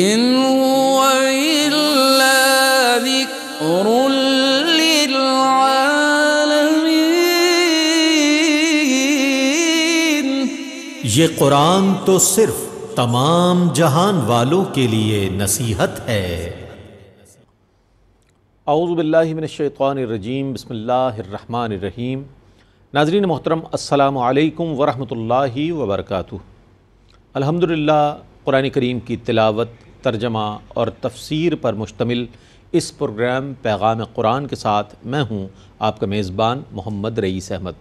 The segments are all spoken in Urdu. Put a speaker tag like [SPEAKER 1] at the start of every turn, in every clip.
[SPEAKER 1] یہ
[SPEAKER 2] قرآن تو صرف تمام جہان والوں کے لیے نصیحت ہے اعوذ باللہ من الشیطان الرجیم بسم اللہ الرحمن الرحیم ناظرین محترم السلام علیکم ورحمۃ اللہ وبرکاتہ الحمدللہ قرآن کریم کی تلاوت ترجمہ اور تفسیر پر مشتمل اس پروگرام پیغام قرآن کے ساتھ میں ہوں آپ کا میزبان محمد رئیس احمد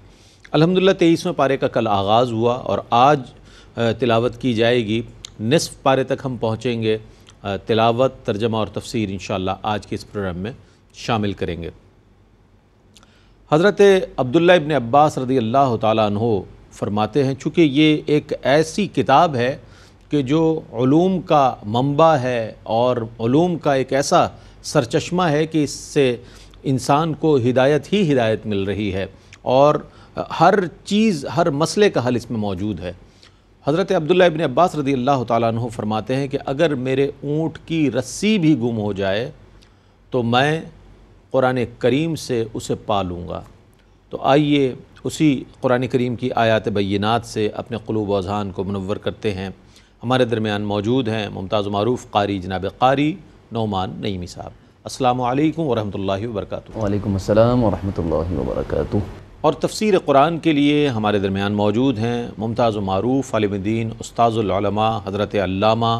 [SPEAKER 2] الحمدللہ تیئیسویں پارے کا کل آغاز ہوا اور آج تلاوت کی جائے گی نصف پارے تک ہم پہنچیں گے تلاوت ترجمہ اور تفسیر انشاءاللہ آج کے اس پروگرام میں شامل کریں گے حضرت عبداللہ ابن عباس رضی اللہ تعالیٰ عنہ فرماتے ہیں چونکہ یہ ایک ایسی کتاب ہے کہ جو علوم کا منبع ہے اور علوم کا ایک ایسا سرچشمہ ہے کہ اس سے انسان کو ہدایت ہی ہدایت مل رہی ہے اور ہر چیز ہر مسئلے کا حل اس میں موجود ہے حضرت عبداللہ ابن عباس رضی اللہ تعالیٰ عنہ فرماتے ہیں کہ اگر میرے اونٹ کی رسی بھی گم ہو جائے تو میں قرآن کریم سے اسے پا لوں گا تو آئیے اسی قرآن کریم کی آیات بینات سے اپنے قلوب و اذہان کو منور کرتے ہیں ہمارے درمیان موجود ہیں ممتاز معروف قاری جناب قاری نعمان نعیمی صاحب السلام علیکم ورحمۃ اللہ وبرکاتہ وعلیکم
[SPEAKER 1] السلام ورحمۃ اللہ وبرکاتہ
[SPEAKER 2] اور تفسیر قرآن کے لیے ہمارے درمیان موجود ہیں ممتاز و معروف دین استاذ العلماء حضرت علامہ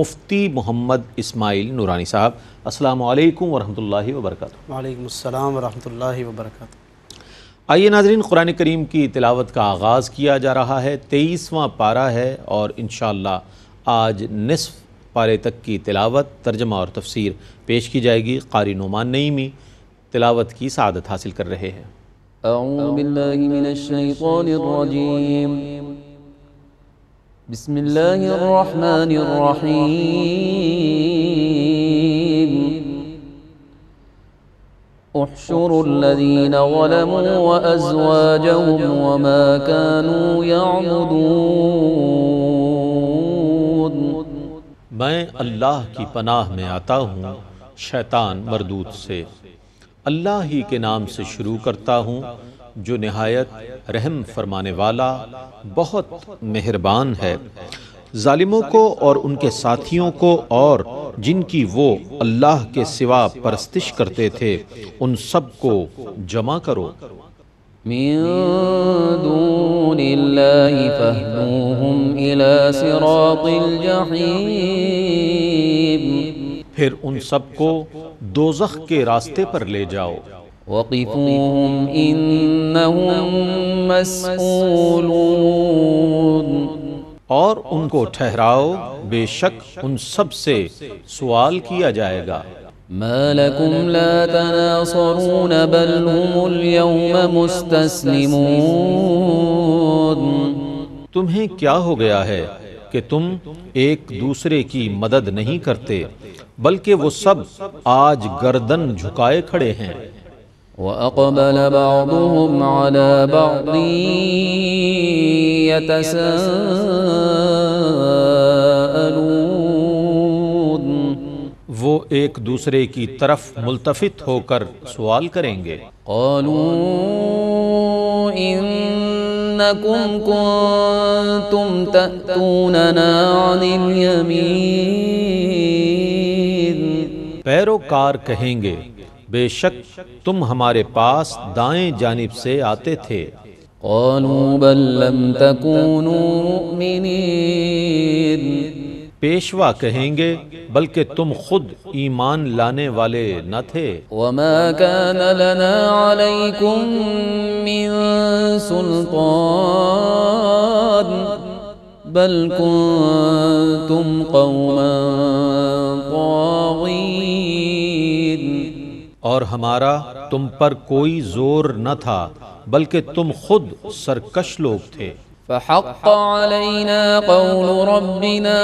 [SPEAKER 2] مفتی محمد اسماعیل نورانی صاحب السلام علیکم ورحمۃ اللہ وبرکاتہ
[SPEAKER 3] وعلیکم السلام ورحمۃ اللہ وبرکاتہ
[SPEAKER 2] آئیے ناظرین قرآن کریم کی تلاوت کا آغاز کیا جا رہا ہے تیئیسواں پارہ ہے اور انشاءاللہ آج نصف پارے تک کی تلاوت ترجمہ اور تفسیر پیش کی جائے گی قاری نعمان نعیمی تلاوت کی سعادت حاصل کر رہے ہیں
[SPEAKER 1] اعوذ باللہ من الشیطان الرجیم بسم اللہ الرحمن الرحیم الذين ظلموا وأزواجهم وما كانوا يعبدون
[SPEAKER 2] میں اللہ کی پناہ میں آتا ہوں شیطان مردود سے اللہ ہی کے نام سے شروع کرتا ہوں جو نہایت رحم فرمانے والا بہت مہربان ہے ظالموں کو اور ان کے ساتھیوں کو اور جن کی وہ اللہ کے سوا پرستش کرتے تھے ان سب کو جمع کروی پھر ان سب کو دوزخ کے راستے پر لے جاؤ وقی فون اور ان کو ٹھہراؤ بے شک ان سب سے سوال کیا جائے گا تمہیں کیا ہو گیا ہے کہ تم ایک دوسرے کی مدد نہیں کرتے بلکہ وہ سب آج گردن جھکائے کھڑے ہیں وأقبل بعضهم على بعض يتساءلون وہ ایک دوسرے کی طرف ملتفت ہو کر سوال کریں گے قالوا
[SPEAKER 1] إنكم كنتم تأتوننا عن اليمين
[SPEAKER 2] پیروکار کہیں گے بے شک تم ہمارے پاس دائیں جانب سے آتے تھے قالوا بل لم تكونوا مؤمنين پیشوا کہیں گے بلکہ تم خود ایمان لانے والے نہ تھے وما كان لنا عليكم من سلطان
[SPEAKER 1] بل كنتم قوما
[SPEAKER 2] طاغين اور ہمارا تم پر کوئی زور نہ تھا بلکہ تم خود سرکش لوگ تھے فحق
[SPEAKER 1] قول ربنا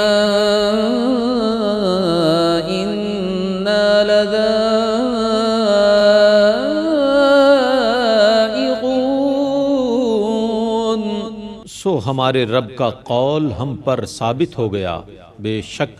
[SPEAKER 2] سو ہمارے رب کا قول ہم پر ثابت ہو گیا بے شک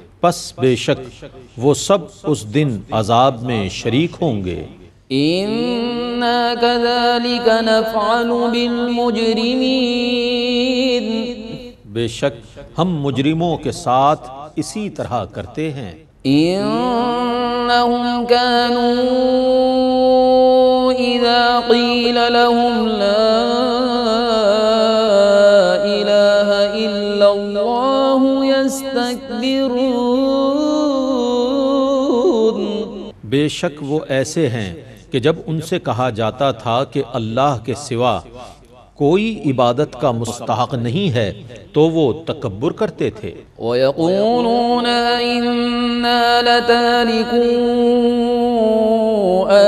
[SPEAKER 2] پس بے شک وہ سب اس دن عذاب میں شریک ہوں گے بے شک ہم مجرموں کے ساتھ اسی طرح کرتے ہیں بے شک وہ ایسے ہیں کہ جب ان سے کہا جاتا تھا کہ اللہ کے سوا کوئی عبادت کا مستحق نہیں ہے تو وہ تکبر کرتے تھے إِنَّا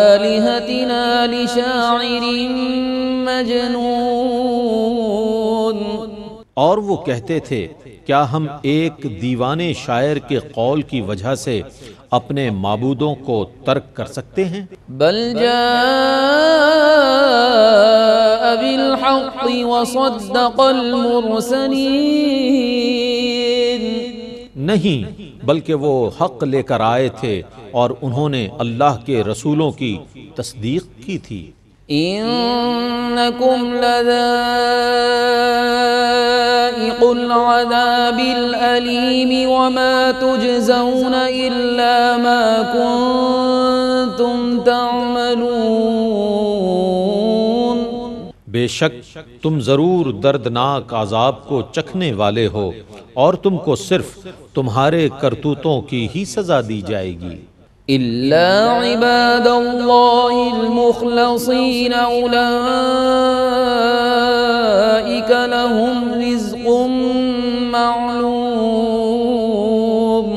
[SPEAKER 1] آلِهَتِنَا لِشَاعِرٍ
[SPEAKER 2] اور وہ کہتے تھے کیا ہم ایک دیوانے شاعر کے قول کی وجہ سے اپنے معبودوں کو ترک کر سکتے ہیں بل جاء
[SPEAKER 1] بالحق وصدق المرسلین
[SPEAKER 2] نہیں بلکہ وہ حق لے کر آئے تھے اور انہوں نے اللہ کے رسولوں کی تصدیق کی تھی انکم
[SPEAKER 1] لذائق العذاب العلیم وما تجزون الا ما کنتم تعملون
[SPEAKER 2] بے شک تم ضرور دردناک عذاب کو چکھنے والے ہو اور تم کو صرف تمہارے کرتوتوں کی ہی سزا دی جائے گی إلا
[SPEAKER 1] عباد الله المخلصين أولئك
[SPEAKER 2] لهم رزق
[SPEAKER 1] معلوم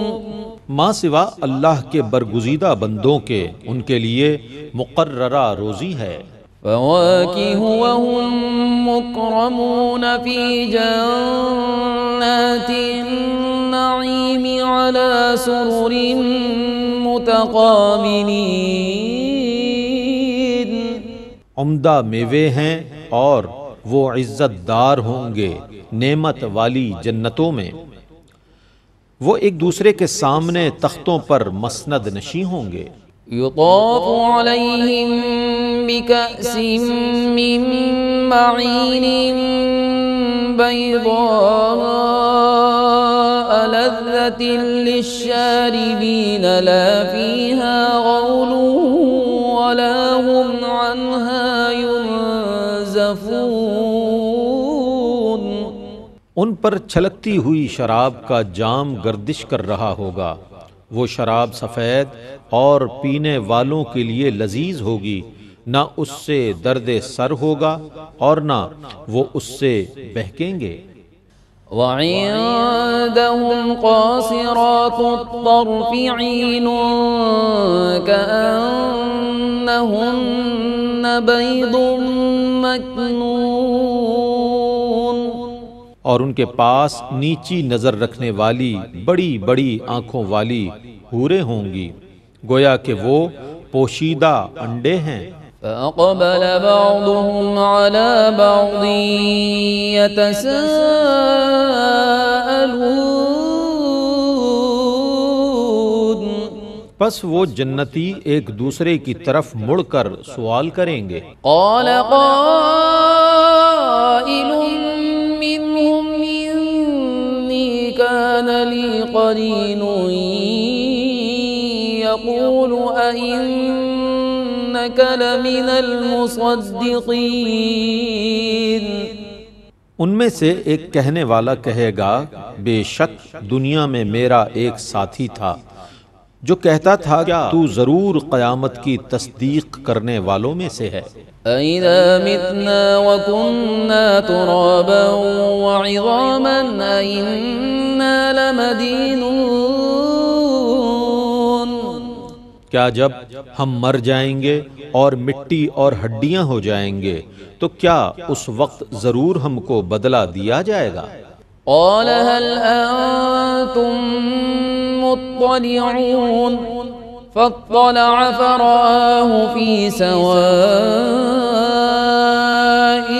[SPEAKER 2] माँ सिवा अल्लाह के बरगुजीदा बंदों के उनके लिए मुकर्रा रोजी है فواكه
[SPEAKER 1] وهم مكرمون في جنات النعيم على سرر متقابلین
[SPEAKER 2] عمدہ میوے ہیں اور وہ عزت دار ہوں گے نعمت والی جنتوں میں وہ ایک دوسرے کے سامنے تختوں پر مسند نشی ہوں گے یطاف
[SPEAKER 1] علیہم بکأس من معین للشاربين لا فيها غول ولا هم عنها ينزفون
[SPEAKER 2] ان پر چھلکتی ہوئی شراب کا جام گردش کر رہا ہوگا وہ شراب سفید اور پینے والوں کے لیے لذیذ ہوگی نہ اس سے درد سر ہوگا اور نہ وہ اس سے بہکیں گے وعندهم قاصرات
[SPEAKER 1] الطرف عين كأنهن بيض مكنون
[SPEAKER 2] اور ان کے پاس نیچی نظر رکھنے والی بڑی بڑی آنکھوں والی ہورے ہوں گی گویا کہ وہ پوشیدہ انڈے ہیں
[SPEAKER 1] فأقبل بعضهم على بعض يتساءلون
[SPEAKER 2] پس وہ جنتی ایک دوسرے کی طرف مڑ کر سوال کریں گے قال
[SPEAKER 1] قائل کان لی قرین یقول نو لمن المصدقین
[SPEAKER 2] ان میں سے ایک کہنے والا کہے گا بے شک دنیا میں میرا ایک ساتھی تھا جو کہتا تھا کہ تو ضرور قیامت کی تصدیق کرنے والوں میں سے ہے اَيْذَا مِتْنَا وَكُنَّا تُرَابًا
[SPEAKER 1] وَعِظَامًا اَيْنَّا لَمَدِينُونَ
[SPEAKER 2] کیا جب ہم مر جائیں گے اور مٹی اور ہڈیاں ہو جائیں گے تو کیا اس وقت ضرور ہم کو بدلہ دیا جائے گا
[SPEAKER 1] قال هل انتم مطلعون فاطلع فراه في سواء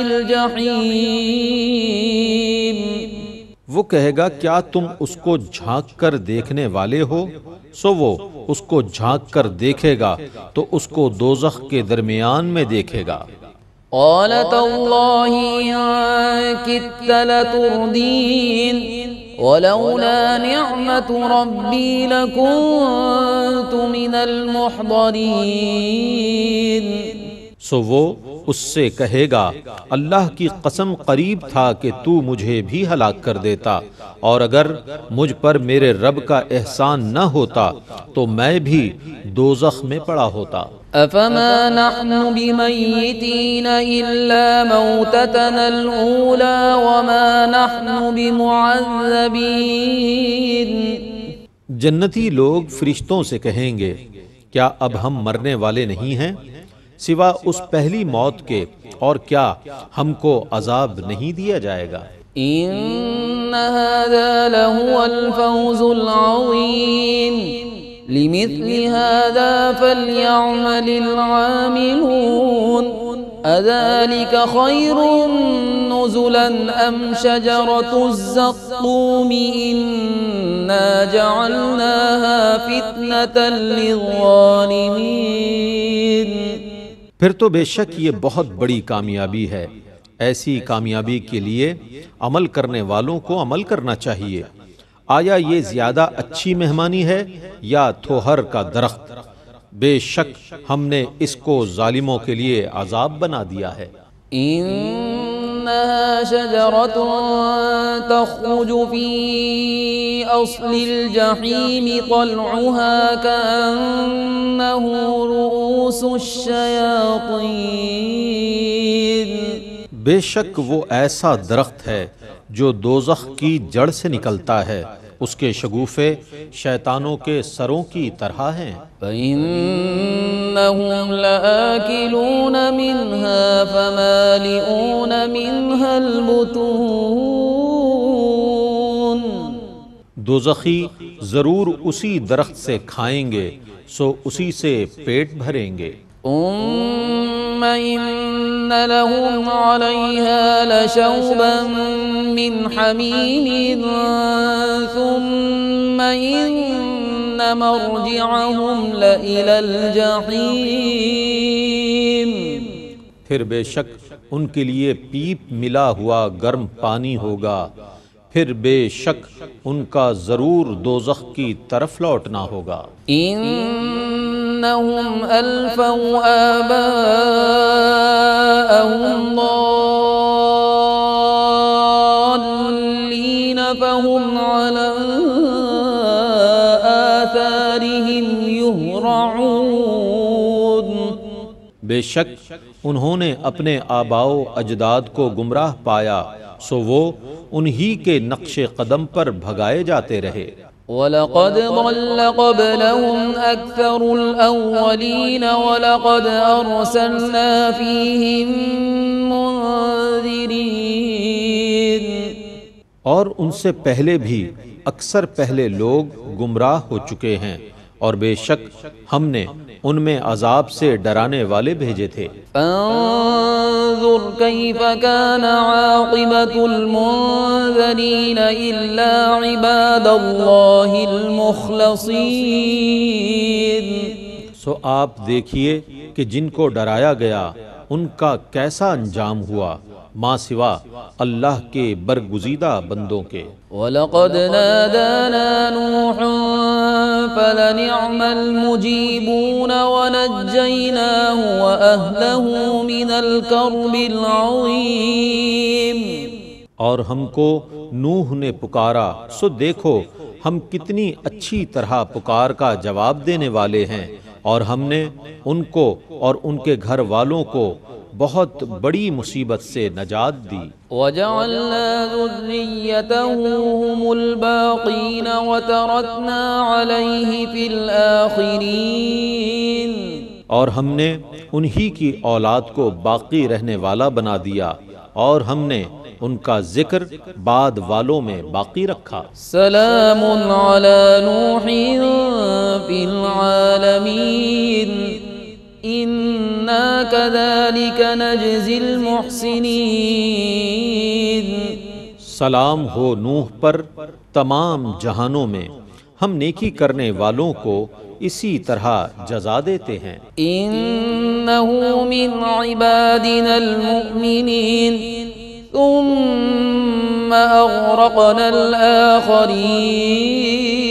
[SPEAKER 2] الجحيم وہ کہے گا کیا تم اس کو جھانک کر دیکھنے والے ہو سو وہ اس کو کر دیکھے گا تو اس کو دوزخ کے درمیان میں دیکھے گا سو وہ اس سے کہے گا اللہ کی قسم قریب تھا کہ تو مجھے بھی ہلاک کر دیتا اور اگر مجھ پر میرے رب کا احسان نہ ہوتا تو میں بھی دوزخ میں پڑا ہوتا افما
[SPEAKER 1] نحن نحن بمیتین الا موتتنا وما بمعذبین
[SPEAKER 2] جنتی لوگ فرشتوں سے کہیں گے کیا اب ہم مرنے والے نہیں ہیں سوا اس پہلی موت کے اور کیا ہم کو عذاب نہیں دیا جائے گا ان
[SPEAKER 1] هذا هذا لهو الفوز لمثل فليعمل العاملون اذلك خير نزلا ام الزقوم انا جعلناها ضلع للظالمين
[SPEAKER 2] پھر تو بے شک یہ بہت بڑی کامیابی ہے ایسی کامیابی کے لیے عمل کرنے والوں کو عمل کرنا چاہیے آیا یہ زیادہ اچھی مہمانی ہے یا تھوہر کا درخت بے شک ہم نے اس کو ظالموں کے لیے عذاب بنا دیا ہے
[SPEAKER 1] إنها شجرة تخرج في أصل الجحيم طلعها كأنه رؤوس الشياطين
[SPEAKER 2] بے شک وہ ایسا درخت ہے جو دوزخ کی جڑ سے نکلتا ہے اس کے شگوفے شیطانوں کے سروں کی طرح ہیں فَإِنَّهُمْ
[SPEAKER 1] لَآكِلُونَ مِنْهَا فَمَالِئُونَ مِنْهَا الْبُتُونَ
[SPEAKER 2] دوزخی ضرور اسی درخت سے کھائیں گے سو اسی سے پیٹ بھریں گے
[SPEAKER 1] ثم إن لهم عليها لشوبا من حميم ثم إن مرجعهم لإلى الجحيم
[SPEAKER 2] شک ان کے लिए پیپ ملا ہوا گرم پانی ہوگا پھر بے شک ان کا ضرور دوزخ کی طرف لوٹنا ہوگا
[SPEAKER 1] انہم الفو آباءہم ضالین فہم علا آثارہم یہرعون
[SPEAKER 2] بے شک انہوں نے اپنے آباؤ اجداد کو گمراہ پایا سو وہ انہی کے نقش قدم پر بھگائے جاتے رہے وَلَقَدْ ضَلَّ
[SPEAKER 1] قَبْلَهُمْ أَكْثَرُ الْأَوَّلِينَ وَلَقَدْ أَرْسَلْنَا
[SPEAKER 2] فِيهِمْ مُنذِرِينَ اور ان سے پہلے بھی اکثر پہلے لوگ گمراہ ہو چکے ہیں اور بے شک ہم نے ان میں عذاب سے ڈرانے والے بھیجے تھے
[SPEAKER 1] فانظر کیف کان عاقبت المنذرین الا عباد اللہ المخلصین
[SPEAKER 2] سو آپ دیکھیے کہ جن کو ڈرایا گیا ان کا کیسا انجام ہوا ماں سوا اللہ کے برگزیدہ بندوں کے وَلَقَدْ نَادَانَا نُوحٌ
[SPEAKER 1] فلنعم المجيبون ونجيناه وأهله من الكرب
[SPEAKER 2] العظيم اور ہم کو نوح نے پکارا سو دیکھو ہم کتنی اچھی طرح پکار کا جواب دینے والے ہیں اور ہم نے ان کو اور ان کے گھر والوں کو بہت بڑی مصیبت سے نجات دی وَجَعَلْنَا
[SPEAKER 1] ذُرِّيَّتَهُمُ الْبَاقِينَ وَتَرَتْنَا عَلَيْهِ فِي الْآخِرِينَ
[SPEAKER 2] اور ہم نے انہی کی اولاد کو باقی رہنے والا بنا دیا اور ہم نے ان کا ذکر بعد والوں میں باقی رکھا سلام علی نوحی
[SPEAKER 1] فی العالمین إنا
[SPEAKER 2] كذلك نجزي المحسنين سلام ہو نوح پر تمام جہانوں میں ہم نیکی کرنے والوں کو اسی طرح جزا دیتے ہیں
[SPEAKER 1] انہو من عبادنا المؤمنین ثم اغرقنا الآخرین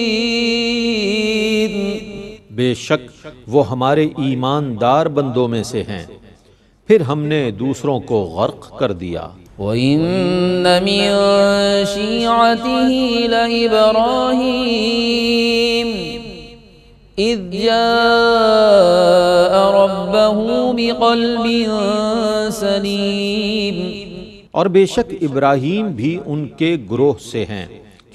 [SPEAKER 2] بے شک وہ ہمارے ایماندار بندوں میں سے ہیں پھر ہم نے دوسروں کو غرق کر دیا وَإِنَّ مِن
[SPEAKER 1] شِيعَتِهِ لَإِبْرَاهِيمِ اِذْ جَاءَ رَبَّهُ بِقَلْبٍ سَلِيمٍ
[SPEAKER 2] اور بے شک ابراہیم بھی ان کے گروہ سے ہیں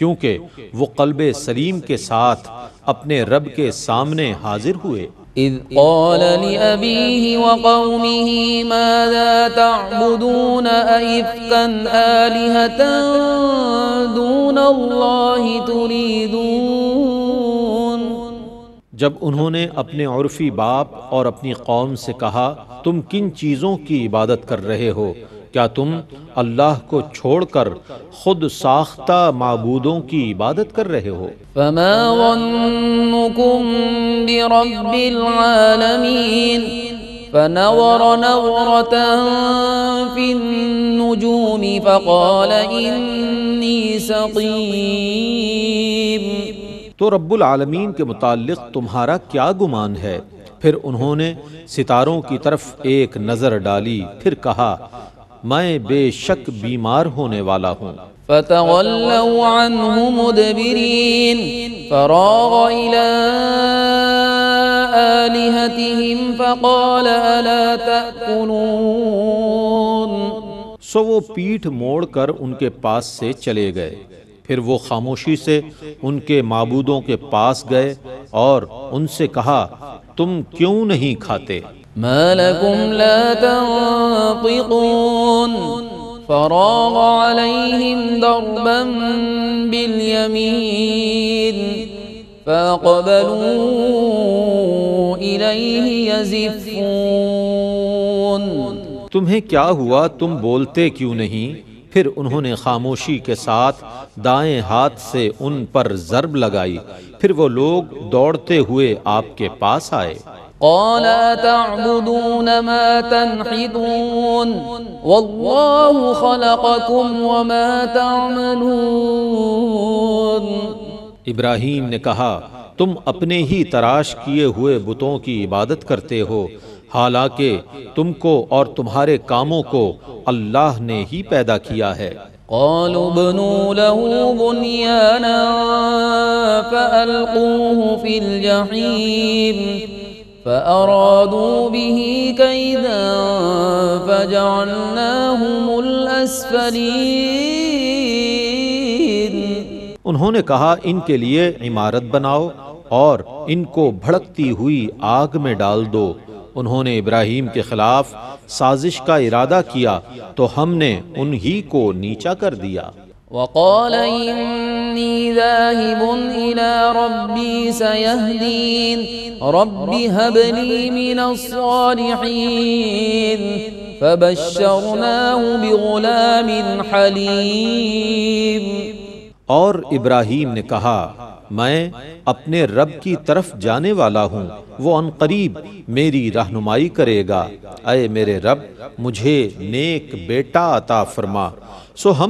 [SPEAKER 2] کیونکہ وہ قلب سلیم کے ساتھ اپنے رب کے سامنے حاضر ہوئے اذ قال لأبيه
[SPEAKER 1] وقومه ماذا تعبدون أئفكا آلهة دون الله تريدون
[SPEAKER 2] جب انہوں نے اپنے عرفی باپ اور اپنی قوم سے کہا تم کن چیزوں کی عبادت کر رہے ہو کیا تم اللہ کو چھوڑ کر خود ساختہ معبودوں کی عبادت کر رہے ہو
[SPEAKER 1] فما ظنکم برب العالمین فنور نورتا فی النجوم فقال انی
[SPEAKER 2] سقیم تو رب العالمین کے متعلق تمہارا کیا گمان ہے پھر انہوں نے ستاروں کی طرف ایک نظر ڈالی پھر کہا میں بے شک بیمار ہونے والا ہوں
[SPEAKER 1] فتغلوا عنہ مدبرین
[SPEAKER 2] فراغ
[SPEAKER 1] الى آلہتہم فقال الا تأکنون
[SPEAKER 2] سو وہ پیٹھ موڑ کر ان کے پاس سے چلے گئے پھر وہ خاموشی سے ان کے معبودوں کے پاس گئے اور ان سے کہا تم کیوں نہیں کھاتے ما لكم
[SPEAKER 1] لا تنطقون فراغ عليهم ضربا باليمين إليه يزفون
[SPEAKER 2] تمہیں کیا ہوا تم بولتے کیوں نہیں پھر انہوں نے خاموشی کے ساتھ دائیں ہاتھ سے ان پر ضرب لگائی پھر وہ لوگ دوڑتے ہوئے آپ کے پاس آئے قال
[SPEAKER 1] تعبدون ما تنحدون والله خلقكم وما تعملون
[SPEAKER 2] ابراہیم نے کہا تم اپنے ہی تراش کیے ہوئے بتوں کی عبادت کرتے ہو حالانکہ تم کو اور تمہارے کاموں کو اللہ نے ہی پیدا کیا ہے قالوا
[SPEAKER 1] بنوا له بنيانا فألقوه في الجحيم فأرادوا به كيدا فجعلناهم الأسفلين
[SPEAKER 2] انہوں نے کہا ان کے لیے عمارت بناؤ اور ان کو بھڑکتی ہوئی آگ میں ڈال دو انہوں نے ابراہیم کے خلاف سازش کا ارادہ کیا تو ہم نے انہی کو نیچا کر دیا
[SPEAKER 1] وَقَالَ إني ذاهب إلى ربي سيهدين رب هب لي من الصالحين فبشرناه بغلام حليم
[SPEAKER 2] اور ابراہیم نے کہا میں اپنے رب کی طرف جانے والا ہوں وہ ان قریب میری رہنمائی کرے گا اے میرے رب مجھے نیک بیٹا عطا فرما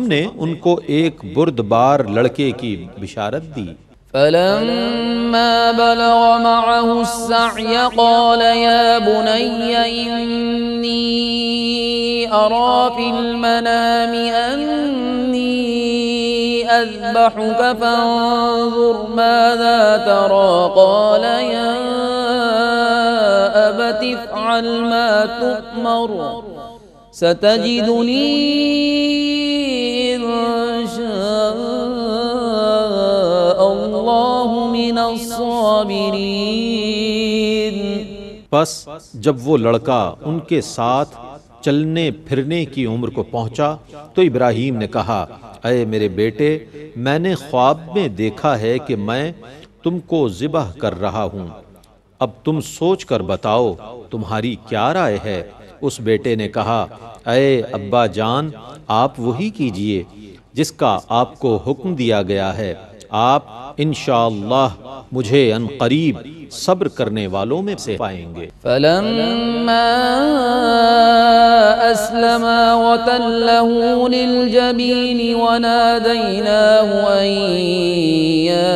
[SPEAKER 2] نے ان کو ایک بردبار لڑکے کی بشارت دی
[SPEAKER 1] فلما بلغ معه السعي قال يا بني إني أرى في المنام أني أذبحك فانظر ماذا ترى قال يا أبت افعل ما تؤمر ان شاء من
[SPEAKER 2] پس جب وہ لڑکا کے ساتھ چلنے پھرنے کی عمر کو پہنچا تو ابراہیم نے کہا اے میرے بیٹے میں نے خواب میں دیکھا ہے کہ میں تم کو ذبح کر رہا ہوں اب تم سوچ کر بتاؤ تمہاری کیا رائے ہے اس بیٹے نے کہا اے ابا جان آپ وہی کیجئے جس کا آپ کو حکم دیا گیا ہے آپ انشاءاللہ مجھے ان قریب صبر کرنے والوں میں سے پائیں گے
[SPEAKER 1] فلما اسلما وتله للجبین ونادیناه ان یا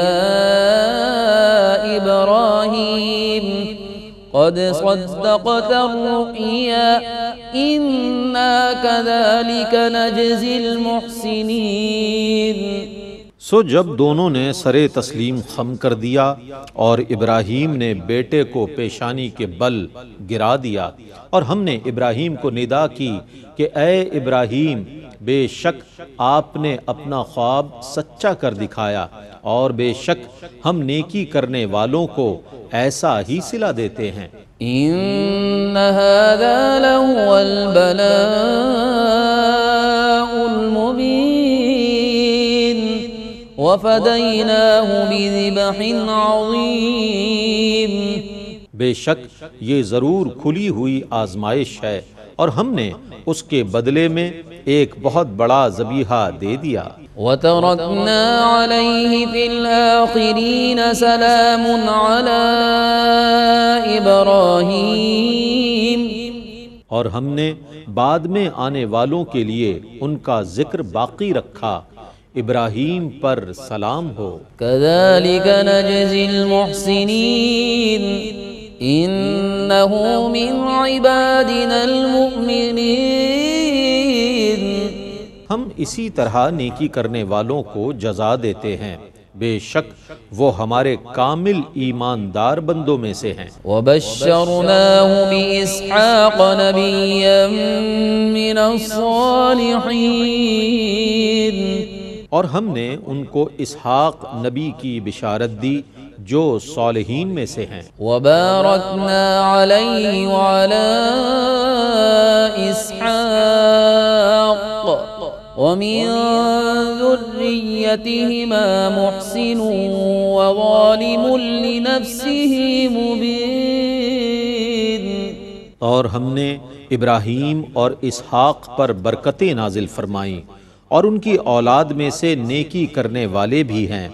[SPEAKER 1] ابراہیم قد صدقت الرؤيا إنا كذلك نجزي المحسنين
[SPEAKER 2] سو جب دونوں نے سرے تسلیم خم کر دیا اور ابراہیم نے بیٹے کو پیشانی کے بل گرا دیا اور ہم نے ابراہیم کو ندا کی کہ اے ابراہیم بے شک آپ نے اپنا خواب سچا کر دکھایا اور بے شک ہم نیکی کرنے والوں کو ایسا ہی سلا دیتے ہیں
[SPEAKER 1] وفدیناہ بذبح عظیم
[SPEAKER 2] بے شک یہ ضرور کھلی ہوئی آزمائش ہے اور ہم نے اس کے بدلے میں ایک بہت بڑا زبیحہ دے دیا وَتَرَكْنَا
[SPEAKER 1] عَلَيْهِ فِي الْآخِرِينَ سَلَامٌ
[SPEAKER 2] عَلَىٰ إِبْرَاهِيمِ اور ہم نے بعد میں آنے والوں کے لیے ان کا ذکر باقی رکھا ابراہیم پر سلام ہو کذالک نجزی المحسنین انہو
[SPEAKER 1] من عبادنا المؤمنین
[SPEAKER 2] ہم اسی طرح نیکی کرنے والوں کو جزا دیتے ہیں بے شک وہ ہمارے کامل ایماندار بندوں میں سے ہیں وَبَشَّرْنَاهُ
[SPEAKER 1] بِإِسْحَاقَ
[SPEAKER 2] نَبِيًّا مِّنَ الصَّالِحِينَ اور ہم نے ان کو اسحاق نبی کی بشارت دی جو صالحین میں سے ہیں وبارکنا
[SPEAKER 1] علیہ وعلی اسحاق ومن ذریتہما محسن وظالم لنفسه مبین
[SPEAKER 2] اور ہم نے ابراہیم اور اسحاق پر برکتیں نازل فرمائیں اور ان کی اولاد میں سے نیکی کرنے والے بھی ہیں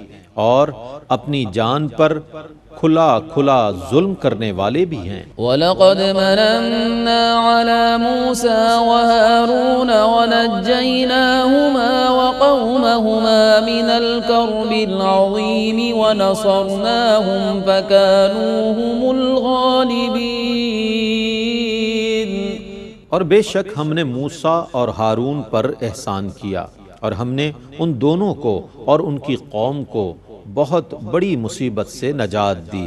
[SPEAKER 2] اور اپنی جان پر کھلا کھلا ظلم کرنے والے بھی ہیں وَلَقَدْ
[SPEAKER 1] مَنَنَّا عَلَى مُوسَى وَهَارُونَ وَنَجَّيْنَاهُمَا وَقَوْمَهُمَا مِنَ الْكَرْبِ الْعَظِيمِ وَنَصَرْنَاهُمْ
[SPEAKER 2] فَكَانُوهُمُ الْغَالِبِينَ اور بے شک ہم نے موسا اور ہارون پر احسان کیا اور ہم نے ان دونوں کو اور ان کی قوم کو بہت بڑی مصیبت سے نجات دی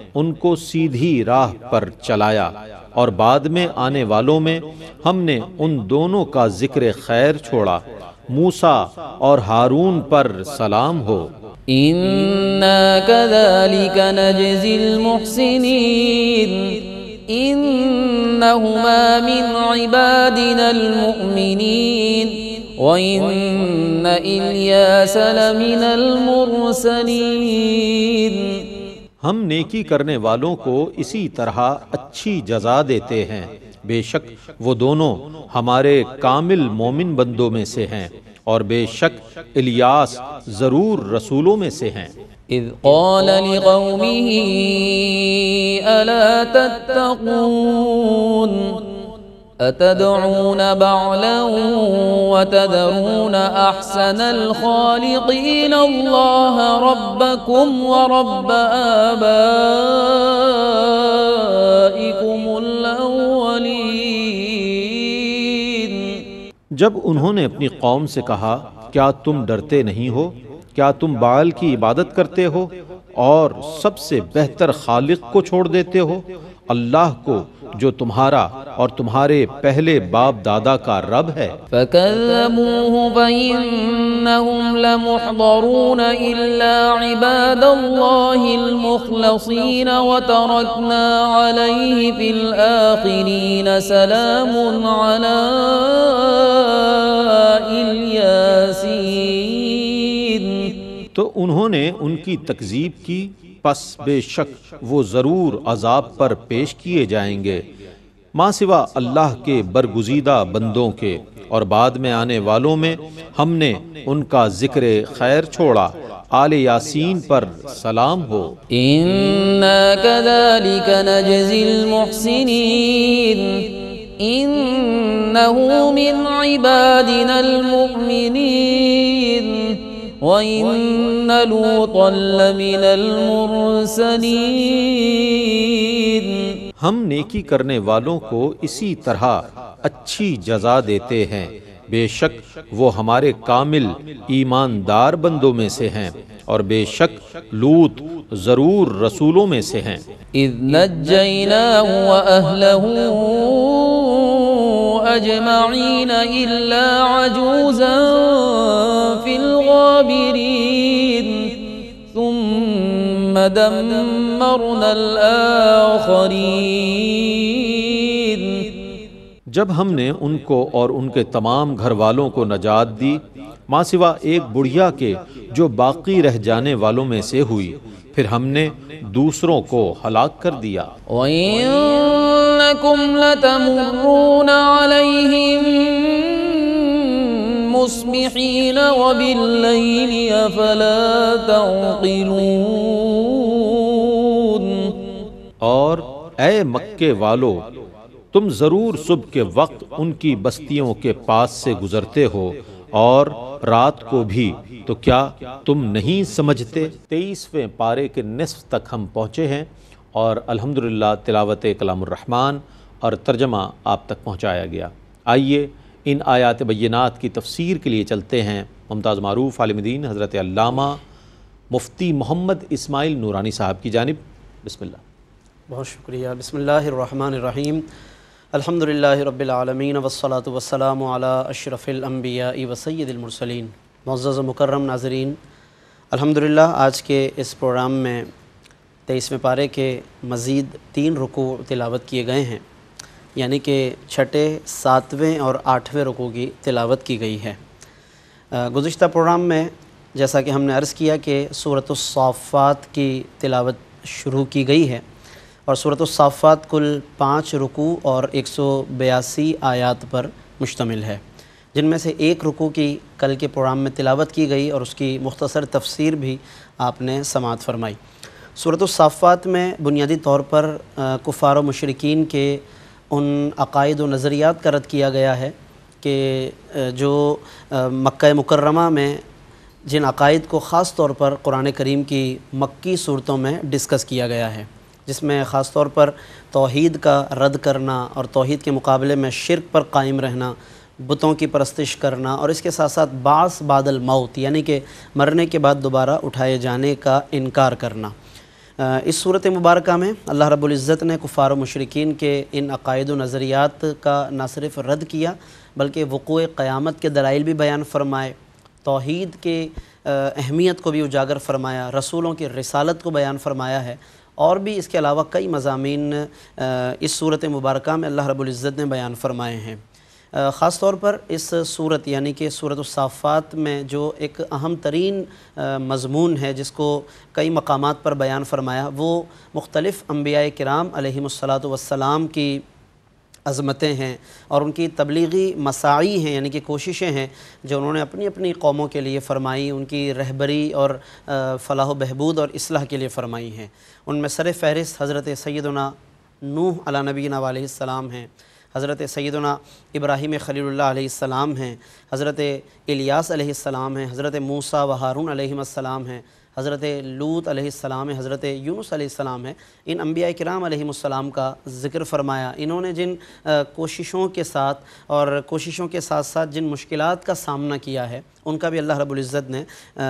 [SPEAKER 2] ان کو سیدھی راہ پر چلایا اور بعد میں آنے والوں میں ہم نے ان دونوں کا ذکر خیر چھوڑا موسا اور ہارون پر سلام ہو
[SPEAKER 1] لَمِنَ الْمُرْسَلِينَ
[SPEAKER 2] ہم نیکی کرنے والوں کو اسی طرح اچھی جزا دیتے ہیں بے شک وہ دونوں ہمارے کامل مومن بندوں میں سے ہیں اور بے شک الیاس ضرور رسولوں میں سے ہیں اذ قال
[SPEAKER 1] الا تتقون أتدعون بعلا وتذرون أحسن الخالقين الله ربكم ورب آبائكم الأولين
[SPEAKER 2] جب انہوں نے اپنی قوم سے کہا کیا تم ڈرتے نہیں ہو کیا تم بعل کی عبادت کرتے ہو اور سب سے بہتر خالق کو چھوڑ دیتے ہو اللہ کو جو تمہارا اور تمہارے پہلے باپ دادا کا رب ہے
[SPEAKER 1] فَكَذَّبُوهُ فَإِنَّهُمْ لَمُحْضَرُونَ إِلَّا عِبَادَ اللَّهِ الْمُخْلَصِينَ وَتَرَكْنَا عَلَيْهِ فِي الْآخِرِينَ سَلَامٌ عَلَىٰ
[SPEAKER 2] الْيَاسِينَ تو انہوں نے ان کی تکذیب کی پس بے شک وہ ضرور عذاب پر پیش کیے جائیں گے ماں سوا اللہ کے برگزیدہ بندوں کے اور بعد میں آنے والوں میں ہم نے ان کا ذکر خیر چھوڑا آل یاسین پر سلام ہو
[SPEAKER 1] لمن
[SPEAKER 2] المرسلین ہم نیکی کرنے والوں کو اسی طرح اچھی جزا دیتے ہیں بے شک وہ ہمارے کامل ایماندار بندوں میں سے ہیں اور بے شک لوت ضرور رسولوں میں سے ہیں
[SPEAKER 1] عجوزاں في الغابرین ثم
[SPEAKER 2] دمرنا الآخرین جب ہم نے ان کو اور ان کے تمام گھر والوں کو نجات دی ماں سوا ایک بڑھیا کے جو باقی رہ جانے والوں میں سے ہوئی پھر ہم نے دوسروں کو ہلاک کر دیا وَإِنَّكُمْ لَتَمُرُّونَ عَلَيْهِمْ
[SPEAKER 1] الْمُصْبِحِينَ وَبِاللَّيْلِ أَفَلَا تَعْقِلُونَ
[SPEAKER 2] اور اے مکے والو تم ضرور صبح کے وقت ان کی بستیوں کے پاس سے گزرتے ہو اور رات کو بھی تو کیا تم نہیں سمجھتے تئیسویں پارے کے نصف تک ہم پہنچے ہیں اور الحمدللہ تلاوت کلام الرحمن اور ترجمہ آپ تک پہنچایا گیا آئیے ان آیات بینات کی تفسیر کے لیے چلتے ہیں ممتاز معروف عالم دین حضرت علامہ مفتی محمد اسماعیل نورانی صاحب کی جانب بسم اللہ
[SPEAKER 3] بہت شکریہ بسم اللہ الرحمن الرحیم الحمد للہ رب العالمین وسلاۃ وسلم علی اشرف الانبیاء و وسید المرسلین معزز و مکرم ناظرین الحمدللہ آج کے اس پروگرام میں تیسویں پارے کے مزید تین رکوع تلاوت کیے گئے ہیں یعنی کہ چھٹے ساتویں اور آٹھویں رکو کی تلاوت کی گئی ہے گزشتہ پروگرام میں جیسا کہ ہم نے عرض کیا کہ صورت الصافات کی تلاوت شروع کی گئی ہے اور صورت الصافات کل پانچ رکو اور ایک سو بیاسی آیات پر مشتمل ہے جن میں سے ایک رکو کی کل کے پروگرام میں تلاوت کی گئی اور اس کی مختصر تفسیر بھی آپ نے سماعت فرمائی صورت الصافات میں بنیادی طور پر کفار و مشرقین کے ان عقائد و نظریات کا رد کیا گیا ہے کہ جو مکہ مکرمہ میں جن عقائد کو خاص طور پر قرآن کریم کی مکی صورتوں میں ڈسکس کیا گیا ہے جس میں خاص طور پر توحید کا رد کرنا اور توحید کے مقابلے میں شرک پر قائم رہنا بتوں کی پرستش کرنا اور اس کے ساتھ ساتھ بعض بادل موت یعنی کہ مرنے کے بعد دوبارہ اٹھائے جانے کا انکار کرنا اس صورت مبارکہ میں اللہ رب العزت نے کفار و مشرقین کے ان عقائد و نظریات کا نہ صرف رد کیا بلکہ وقوع قیامت کے دلائل بھی بیان فرمائے توحید کے اہمیت کو بھی اجاگر فرمایا رسولوں کی رسالت کو بیان فرمایا ہے اور بھی اس کے علاوہ کئی مضامین اس صورت مبارکہ میں اللہ رب العزت نے بیان فرمائے ہیں خاص طور پر اس صورت یعنی کہ صورت الصافات میں جو ایک اہم ترین مضمون ہے جس کو کئی مقامات پر بیان فرمایا وہ مختلف انبیاء کرام علیہ الصلاۃ والسلام کی عظمتیں ہیں اور ان کی تبلیغی مساعی ہیں یعنی کہ کوششیں ہیں جو انہوں نے اپنی اپنی قوموں کے لیے فرمائی ان کی رہبری اور فلاح و بہبود اور اصلاح کے لیے فرمائی ہیں ان میں سر فہرست حضرت سیدنا نوح علی نبینا علیہ السلام ہیں حضرت سیدنا ابراہیم خلیل اللہ علیہ السلام ہیں حضرت الیاس علیہ السلام ہیں حضرت موسیٰ و حارون علیہ السلام ہیں حضرت لوت علیہ السلام ہیں حضرت یونس علیہ السلام ہیں ان انبیاء کرام علیہ السلام کا ذکر فرمایا انہوں نے جن کوششوں کے ساتھ اور کوششوں کے ساتھ ساتھ جن مشکلات کا سامنا کیا ہے ان کا بھی اللہ رب العزت نے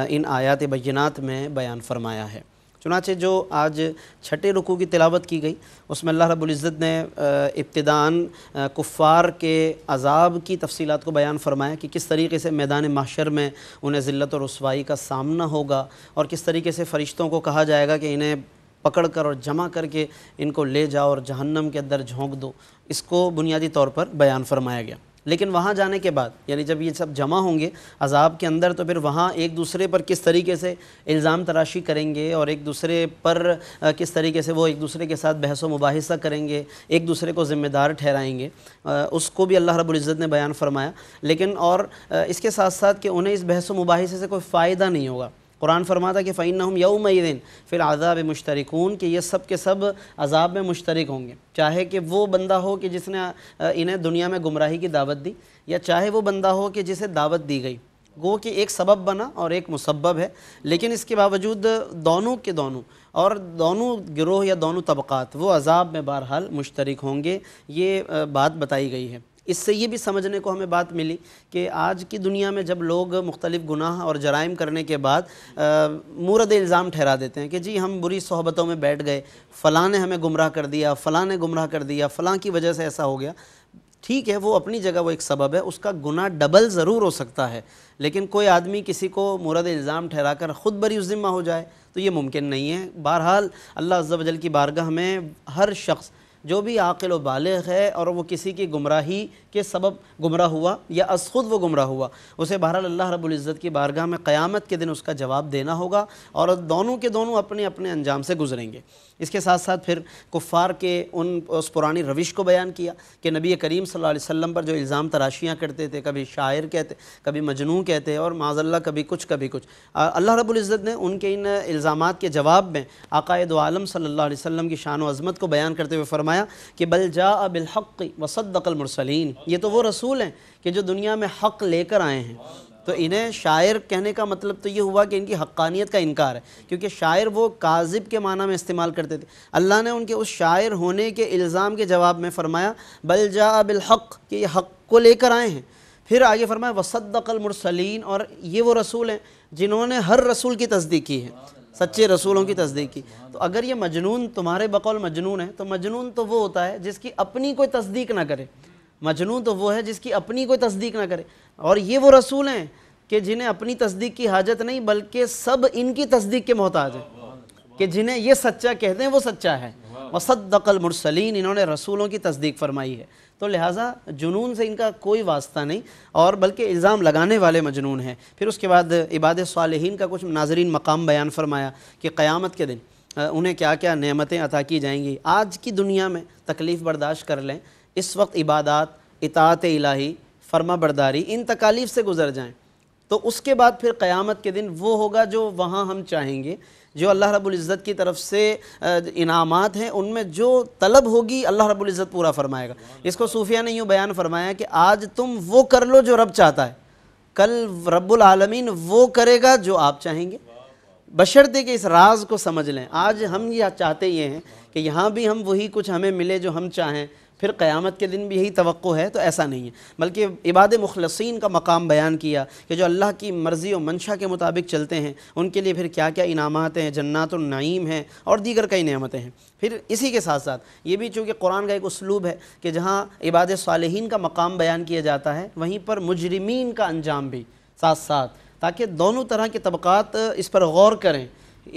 [SPEAKER 3] ان آیات بینات میں بیان فرمایا ہے چنانچہ جو آج چھٹے رکوع کی تلاوت کی گئی اس میں اللہ رب العزت نے ابتدان کفار کے عذاب کی تفصیلات کو بیان فرمایا کہ کس طریقے سے میدان محشر میں انہیں ذلت اور رسوائی کا سامنا ہوگا اور کس طریقے سے فرشتوں کو کہا جائے گا کہ انہیں پکڑ کر اور جمع کر کے ان کو لے جاؤ اور جہنم کے اندر جھونک دو اس کو بنیادی طور پر بیان فرمایا گیا لیکن وہاں جانے کے بعد یعنی جب یہ سب جمع ہوں گے عذاب کے اندر تو پھر وہاں ایک دوسرے پر کس طریقے سے الزام تراشی کریں گے اور ایک دوسرے پر کس طریقے سے وہ ایک دوسرے کے ساتھ بحث و مباحثہ کریں گے ایک دوسرے کو ذمہ دار ٹھہرائیں گے اس کو بھی اللہ رب العزت نے بیان فرمایا لیکن اور اس کے ساتھ ساتھ کہ انہیں اس بحث و مباحثے سے کوئی فائدہ نہیں ہوگا قرآن فرماتا کہ فعین ہم یعو مَ دین فر کہ یہ سب کے سب عذاب میں مشترک ہوں گے چاہے کہ وہ بندہ ہو کہ جس نے انہیں دنیا میں گمراہی کی دعوت دی یا چاہے وہ بندہ ہو کہ جسے دعوت دی گئی گو کہ ایک سبب بنا اور ایک مسبب ہے لیکن اس کے باوجود دونوں کے دونوں اور دونوں گروہ یا دونوں طبقات وہ عذاب میں بہرحال مشترک ہوں گے یہ بات بتائی گئی ہے اس سے یہ بھی سمجھنے کو ہمیں بات ملی کہ آج کی دنیا میں جب لوگ مختلف گناہ اور جرائم کرنے کے بعد مورد الزام ٹھہرا دیتے ہیں کہ جی ہم بری صحبتوں میں بیٹھ گئے فلاں نے ہمیں گمراہ کر دیا فلاں نے گمراہ کر دیا فلاں کی وجہ سے ایسا ہو گیا ٹھیک ہے وہ اپنی جگہ وہ ایک سبب ہے اس کا گناہ ڈبل ضرور ہو سکتا ہے لیکن کوئی آدمی کسی کو مورد الزام ٹھہرا کر خود بری ذمہ ہو جائے تو یہ ممکن نہیں ہے بہرحال اللہ عز و جل کی بارگاہ میں ہر شخص جو بھی عاقل و بالغ ہے اور وہ کسی کی گمراہی کے سبب گمراہ ہوا یا از خود وہ گمراہ ہوا اسے بہرحال اللہ رب العزت کی بارگاہ میں قیامت کے دن اس کا جواب دینا ہوگا اور دونوں کے دونوں اپنے اپنے انجام سے گزریں گے اس کے ساتھ ساتھ پھر کفار کے ان اس پرانی روش کو بیان کیا کہ نبی کریم صلی اللہ علیہ وسلم پر جو الزام تراشیاں کرتے تھے کبھی شاعر کہتے کبھی مجنوں کہتے اور معاذ اللہ کبھی کچھ کبھی کچھ اللہ رب العزت نے ان کے ان الزامات کے جواب میں عقائد عالم صلی اللہ علیہ وسلم کی شان و عظمت کو بیان کرتے ہوئے فرما فرمایا کہ بل جا بالحق وصدق المرسلین یہ تو وہ رسول ہیں کہ جو دنیا میں حق لے کر آئے ہیں تو انہیں شاعر کہنے کا مطلب تو یہ ہوا کہ ان کی حقانیت کا انکار ہے کیونکہ شاعر وہ کاذب کے معنی میں استعمال کرتے تھے اللہ نے ان کے اس شاعر ہونے کے الزام کے جواب میں فرمایا بل جا بالحق کہ یہ حق کو لے کر آئے ہیں پھر آگے فرمایا وصدق المرسلین اور یہ وہ رسول ہیں جنہوں نے ہر رسول کی تصدیق کی ہے سچے رسولوں کی تصدیق کی تو اگر یہ مجنون تمہارے بقول مجنون ہے تو مجنون تو وہ ہوتا ہے جس کی اپنی کوئی تصدیق نہ کرے مجنون تو وہ ہے جس کی اپنی کوئی تصدیق نہ کرے اور یہ وہ رسول ہیں کہ جنہیں اپنی تصدیق کی حاجت نہیں بلکہ سب ان کی تصدیق کے محتاج ہیں کہ جنہیں یہ سچا کہتے ہیں وہ سچا ہے وصدق المرسلین انہوں نے رسولوں کی تصدیق فرمائی ہے تو لہٰذا جنون سے ان کا کوئی واسطہ نہیں اور بلکہ الزام لگانے والے مجنون ہیں پھر اس کے بعد عباد صالحین کا کچھ ناظرین مقام بیان فرمایا کہ قیامت کے دن انہیں کیا کیا نعمتیں عطا کی جائیں گی آج کی دنیا میں تکلیف برداشت کر لیں اس وقت عبادات اطاعت الہی فرما برداری ان تکالیف سے گزر جائیں تو اس کے بعد پھر قیامت کے دن وہ ہوگا جو وہاں ہم چاہیں گے جو اللہ رب العزت کی طرف سے انعامات ہیں ان میں جو طلب ہوگی اللہ رب العزت پورا فرمائے گا اس کو صوفیہ نے یوں بیان فرمایا کہ آج تم وہ کر لو جو رب چاہتا ہے کل رب العالمین وہ کرے گا جو آپ چاہیں گے دے کہ اس راز کو سمجھ لیں آج ہم یہ چاہتے یہ ہیں کہ یہاں بھی ہم وہی کچھ ہمیں ملے جو ہم چاہیں پھر قیامت کے دن بھی یہی توقع ہے تو ایسا نہیں ہے بلکہ عباد مخلصین کا مقام بیان کیا کہ جو اللہ کی مرضی و منشا کے مطابق چلتے ہیں ان کے لیے پھر کیا کیا انعامات ہیں جنات النعیم ہیں اور دیگر کئی نعمتیں ہیں پھر اسی کے ساتھ ساتھ یہ بھی چونکہ قرآن کا ایک اسلوب ہے کہ جہاں عباد صالحین کا مقام بیان کیا جاتا ہے وہیں پر مجرمین کا انجام بھی ساتھ ساتھ تاکہ دونوں طرح کے طبقات اس پر غور کریں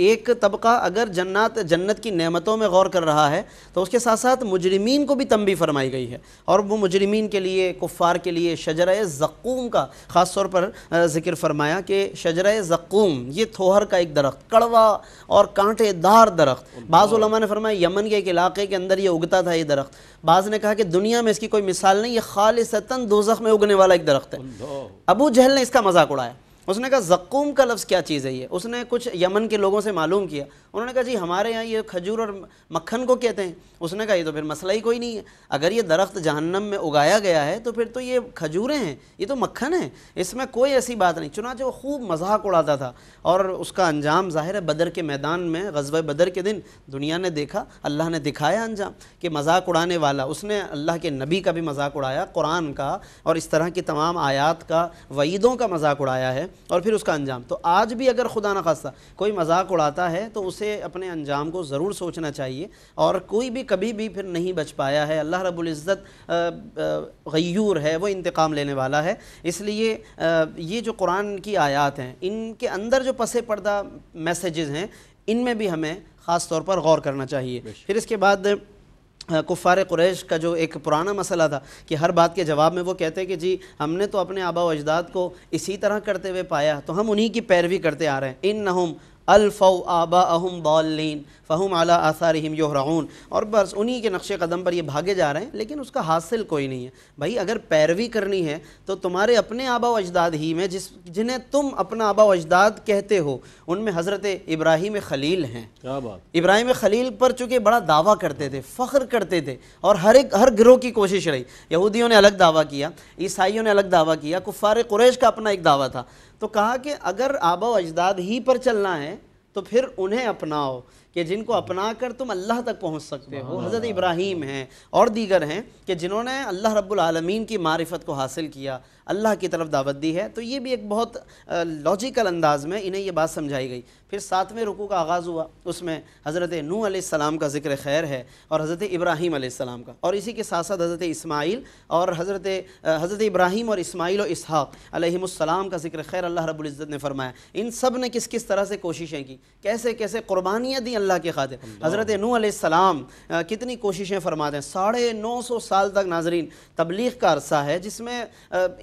[SPEAKER 3] ایک طبقہ اگر جنت جنت کی نعمتوں میں غور کر رہا ہے تو اس کے ساتھ ساتھ مجرمین کو بھی تنبی فرمائی گئی ہے اور وہ مجرمین کے لیے کفار کے لیے شجرہ زقوم کا خاص طور پر ذکر فرمایا کہ شجرہ زقوم یہ تھوہر کا ایک درخت کڑوا اور کانٹے دار درخت بعض علماء نے فرمایا یمن کے ایک علاقے کے اندر یہ اگتا تھا یہ درخت بعض نے کہا کہ دنیا میں اس کی کوئی مثال نہیں یہ خالصتاً دوزخ میں اگنے والا ایک درخت ہے ابو جہل نے اس کا مذاق اڑایا اس نے کہا زقوم کا لفظ کیا چیز ہے یہ اس نے کچھ یمن کے لوگوں سے معلوم کیا انہوں نے کہا جی ہمارے یہاں یہ کھجور اور مکھن کو کہتے ہیں اس نے کہا یہ تو پھر مسئلہ ہی کوئی نہیں ہے اگر یہ درخت جہنم میں اگایا گیا ہے تو پھر تو یہ کھجوریں ہیں یہ تو مکھن ہیں اس میں کوئی ایسی بات نہیں چنانچہ وہ خوب مذاق اڑاتا تھا اور اس کا انجام ظاہر ہے بدر کے میدان میں غزوہ بدر کے دن دنیا نے دیکھا اللہ نے دکھایا انجام کہ مذاق اڑانے والا اس نے اللہ کے نبی کا بھی مذاق اڑایا قرآن کا اور اس طرح کی تمام آیات کا وعیدوں کا مذاق اڑایا ہے اور پھر اس کا انجام تو آج بھی اگر خدا نخواستہ کوئی مذاق اڑاتا ہے تو اسے اپنے انجام کو ضرور سوچنا چاہیے اور کوئی بھی کبھی بھی پھر نہیں بچ پایا ہے اللہ رب العزت غیور ہے وہ انتقام لینے والا ہے اس لیے یہ جو قرآن کی آیات ہیں ان کے اندر جو پسے پردہ میسیجز ہیں ان میں بھی ہمیں خاص طور پر غور کرنا چاہیے پھر اس کے بعد کفار قریش کا جو ایک پرانا مسئلہ تھا کہ ہر بات کے جواب میں وہ کہتے ہیں کہ جی ہم نے تو اپنے آبا و اجداد کو اسی طرح کرتے ہوئے پایا تو ہم انہی کی پیروی کرتے آ رہے ہیں ان الفو آبا اہم بالین فہم اعلیٰ آثارہم یح اور بس انہی کے نقش قدم پر یہ بھاگے جا رہے ہیں لیکن اس کا حاصل کوئی نہیں ہے بھائی اگر پیروی کرنی ہے تو تمہارے اپنے آبا و اجداد ہی میں جس جنہیں تم اپنا آبا و اجداد کہتے ہو ان میں حضرت ابراہیم خلیل ہیں ابراہیم خلیل پر چونکہ بڑا دعویٰ کرتے تھے فخر کرتے تھے اور ہر ایک ہر گروہ کی کوشش رہی یہودیوں نے الگ دعویٰ کیا عیسائیوں نے الگ دعویٰ کیا کفار قریش کا اپنا ایک دعویٰ تھا تو کہا کہ اگر آبا و اجداد ہی پر چلنا ہے تو پھر انہیں اپناؤ کہ جن کو اپنا کر تم اللہ تک پہنچ سکتے ہو حضرت ابراہیم ہیں اور دیگر ہیں کہ جنہوں نے اللہ رب العالمین کی معرفت کو حاصل کیا اللہ کی طرف دعوت دی ہے تو یہ بھی ایک بہت لاجیکل انداز میں انہیں یہ بات سمجھائی گئی پھر ساتویں رکو کا آغاز ہوا اس میں حضرت نو علیہ السلام کا ذکر خیر ہے اور حضرت ابراہیم علیہ السلام کا اور اسی کے ساتھ ساتھ حضرت اسماعیل اور حضرت حضرت ابراہیم اور اسماعیل و اسحاق علیہم السلام کا ذکر خیر اللہ رب العزت نے فرمایا ان سب نے کس کس طرح سے کوششیں کی کیسے کیسے قربانیاں دیں اللہ کے خاطر حضرت نو علیہ السلام کتنی کوششیں ساڑھے نو سو سال تک ناظرین تبلیغ کا عرصہ ہے جس میں